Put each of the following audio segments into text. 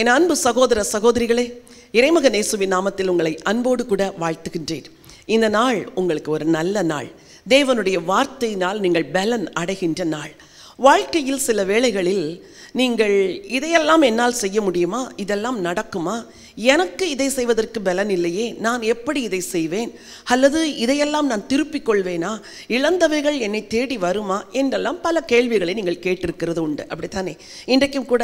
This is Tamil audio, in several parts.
என் அன்பு சகோதர சகோதரிகளே இறைமக நேசுவின் நாமத்தில் உங்களை அன்போடு கூட வாழ்த்துகின்றேன் இந்த நாள் உங்களுக்கு ஒரு நல்ல நாள் தேவனுடைய வார்த்தையினால் நீங்கள் பலன் அடைகின்ற நாள் வாழ்க்கையில் சில வேளைகளில் நீங்கள் இதையெல்லாம் என்னால் செய்ய முடியுமா இதெல்லாம் நடக்குமா எனக்கு இதை செய்வதற்கு பலன் இல்லையே நான் எப்படி இதை செய்வேன் அல்லது இதையெல்லாம் நான் திருப்பிக் கொள்வேனா இழந்தவைகள் என்னை தேடி வருமா என்றெல்லாம் பல கேள்விகளை நீங்கள் கேட்டிருக்கிறது உண்டு அப்படித்தானே இன்றைக்கும் கூட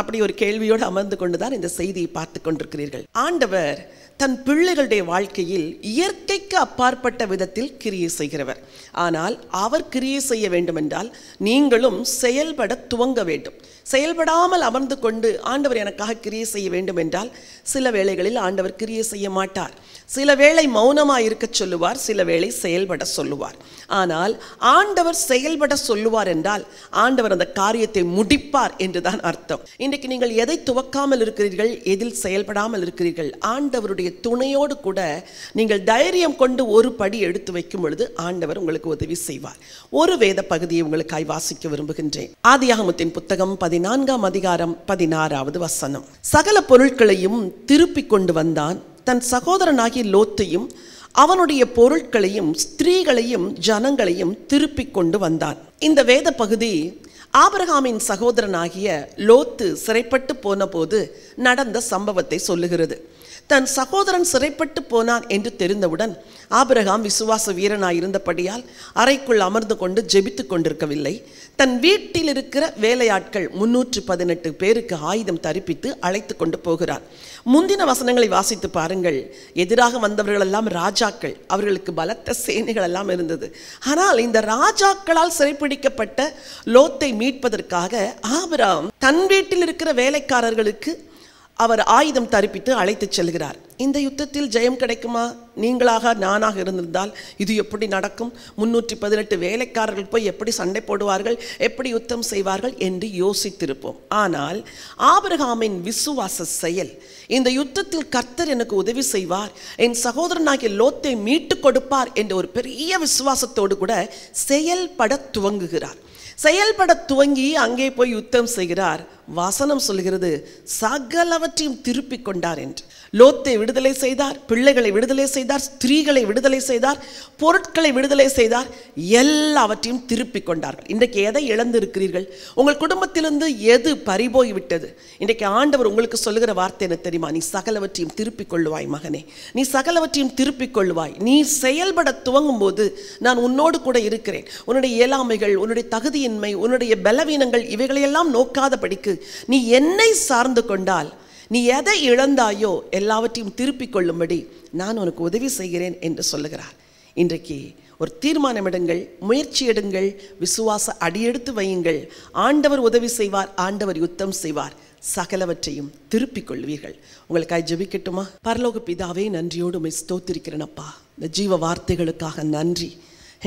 அப்படி ஒரு கேள்வியோடு அமர்ந்து கொண்டு தான் இந்த செய்தியை பார்த்து கொண்டிருக்கிறீர்கள் ஆண்டவர் தன் பிள்ளைகளுடைய வாழ்க்கையில் இயற்கைக்கு அப்பாற்பட்ட விதத்தில் கிரியை செய்கிறவர் ஆனால் அவர் கிரியை செய்ய வேண்டுமென்றால் நீங்களும் அனைவரும் செயல்பட துவங்க வேண்டும் செயல்படாமல் அமர்ந்து கொண்டு ஆண்டவர் எனக்காக கிரியை செய்ய வேண்டும் என்றால் சில வேளைகளில் ஆண்டவர் கிரியை செய்ய மாட்டார் சில வேளை மௌனமாக இருக்க சொல்லுவார் சில வேளை செயல்பட சொல்லுவார் ஆனால் ஆண்டவர் செயல்பட சொல்லுவார் என்றால் ஆண்டவர் அந்த காரியத்தை முடிப்பார் என்றுதான் அர்த்தம் இன்றைக்கு நீங்கள் எதை துவக்காமல் இருக்கிறீர்கள் எதில் செயல்படாமல் இருக்கிறீர்கள் ஆண்டவருடைய துணையோடு கூட நீங்கள் தைரியம் கொண்டு ஒரு படி எடுத்து வைக்கும் பொழுது ஆண்டவர் உங்களுக்கு உதவி செய்வார் ஒரு வேத பகுதியை உங்களுக்காய் வாசிக்க விரும்புகின்றேன் ஆதியாகமத்தின் புத்தகம் பதினான்காம் அதிகாரம் பதினாறாவது வசனம் சகல பொருட்களையும் திருப்பி கொண்டு வந்தான் தன் சகோதரனாகிய லோத்தையும் அவனுடைய பொருட்களையும் ஸ்திரீகளையும் ஜனங்களையும் திருப்பி கொண்டு வந்தான் இந்த வேத பகுதி ஆபரகாமின் சகோதரனாகிய லோத்து சிறைப்பட்டு போன போது நடந்த சம்பவத்தை சொல்லுகிறது தன் சகோதரன் சிறைப்பட்டு போனான் என்று தெரிந்தவுடன் ஆபிரகாம் விசுவாச இருந்தபடியால் அறைக்குள் அமர்ந்து கொண்டு ஜெபித்து கொண்டிருக்கவில்லை தன் வீட்டில் இருக்கிற வேலையாட்கள் முன்னூற்று பதினெட்டு பேருக்கு ஆயுதம் தரிப்பித்து அழைத்து கொண்டு போகிறார் முந்தின வசனங்களை வாசித்து பாருங்கள் எதிராக வந்தவர்களெல்லாம் ராஜாக்கள் அவர்களுக்கு பலத்த சேனைகள் எல்லாம் இருந்தது ஆனால் இந்த ராஜாக்களால் சிறைப்பிடிக்கப்பட்ட லோத்தை மீட்பதற்காக ஆபிராம் தன் வீட்டில் இருக்கிற வேலைக்காரர்களுக்கு அவர் ஆயுதம் தரிப்பித்து அழைத்துச் செல்கிறார் இந்த யுத்தத்தில் ஜெயம் கிடைக்குமா நீங்களாக நானாக இருந்திருந்தால் இது எப்படி நடக்கும் முன்னூற்றி பதினெட்டு வேலைக்காரர்கள் போய் எப்படி சண்டை போடுவார்கள் எப்படி யுத்தம் செய்வார்கள் என்று யோசித்திருப்போம் ஆனால் ஆபிரகாமின் விசுவாச செயல் இந்த யுத்தத்தில் கர்த்தர் எனக்கு உதவி செய்வார் என் சகோதரனாகிய லோத்தை மீட்டு கொடுப்பார் என்ற ஒரு பெரிய விசுவாசத்தோடு கூட செயல்பட துவங்குகிறார் செயல்பட துவங்கி அங்கே போய் யுத்தம் செய்கிறார் வசனம் சொல்கிறது சகலவற்றையும் திருப்பிக் கொண்டார் என்று லோத்தை விடுதலை செய்தார் பிள்ளைகளை விடுதலை செய்தார் ஸ்திரீகளை விடுதலை செய்தார் பொருட்களை விடுதலை செய்தார் எல்லாவற்றையும் திருப்பி கொண்டார்கள் இன்றைக்கு எதை இழந்திருக்கிறீர்கள் உங்கள் குடும்பத்திலிருந்து எது பறிபோய்விட்டது இன்றைக்கு ஆண்டவர் உங்களுக்கு சொல்லுகிற வார்த்தை என்ன தெரியுமா நீ சகலவற்றையும் திருப்பி கொள்ளுவாய் மகனே நீ சகலவற்றையும் திருப்பி கொள்ளுவாய் நீ செயல்பட துவங்கும் போது நான் உன்னோடு கூட இருக்கிறேன் உன்னுடைய இயலாமைகள் உன்னுடைய தகுதியின்மை உன்னுடைய பலவீனங்கள் இவைகளையெல்லாம் நோக்காத படிக்கு நீ என்னை சார்ந்து கொண்டால் நீ எதை இழந்தாயோ எல்லாவற்றையும் திருப்பிக் கொள்ளும்படி நான் உனக்கு உதவி செய்கிறேன் என்று சொல்லுகிறார் இன்றைக்கு ஒரு தீர்மானம் எடுங்கள் முயற்சி எடுங்கள் விசுவாச அடியெடுத்து வையுங்கள் ஆண்டவர் உதவி செய்வார் ஆண்டவர் யுத்தம் செய்வார் சகலவற்றையும் திருப்பிக் கொள்வீர்கள் உங்களுக்காக ஜெபிக்கட்டுமா பரலோக பிதாவே நன்றியோடு உமை ஸ்தோத்திருக்கிறேனப்பா இந்த ஜீவ வார்த்தைகளுக்காக நன்றி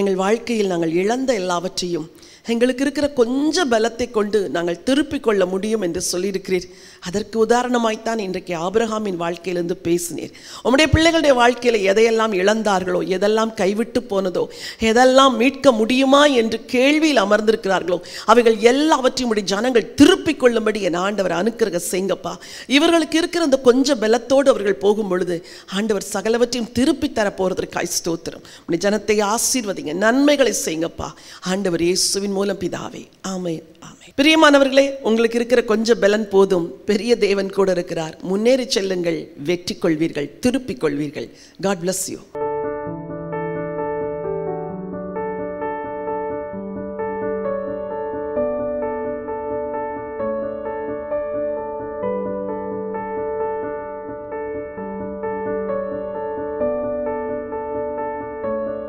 எங்கள் வாழ்க்கையில் நாங்கள் இழந்த எல்லாவற்றையும் எங்களுக்கு இருக்கிற கொஞ்ச பலத்தை கொண்டு நாங்கள் திருப்பிக் கொள்ள முடியும் என்று சொல்லியிருக்கிறீர் அதற்கு உதாரணமாய்த்தான் இன்றைக்கு ஆபிரஹாமின் வாழ்க்கையிலிருந்து பேசினீர் உம்முடைய பிள்ளைகளுடைய வாழ்க்கையில் எதையெல்லாம் இழந்தார்களோ எதெல்லாம் கைவிட்டு போனதோ எதெல்லாம் மீட்க முடியுமா என்று கேள்வியில் அமர்ந்திருக்கிறார்களோ அவைகள் எல்லாவற்றையும் ஜனங்கள் திருப்பிக் கொள்ளும்படி என் ஆண்டவர் அனுக்கிறக செய்ங்கப்பா இவர்களுக்கு இருக்கிற அந்த கொஞ்ச பலத்தோடு அவர்கள் போகும் பொழுது ஆண்டவர் சகலவற்றையும் திருப்பி தர ஐஸ்தோத்திரம் உடைய ஜனத்தை ஆசீர்வதிங்க நன்மைகளை செய்யுங்கப்பா ஆண்டவர் இயேசுவின் இயேசுவின் மூலம் பிதாவே ஆமை ஆமை பிரியமானவர்களே உங்களுக்கு இருக்கிற கொஞ்சம் பலன் போதும் பெரிய தேவன் கூட இருக்கிறார் முன்னேறி செல்லுங்கள் வெற்றி கொள்வீர்கள் திருப்பிக் கொள்வீர்கள் காட் பிளஸ் யூ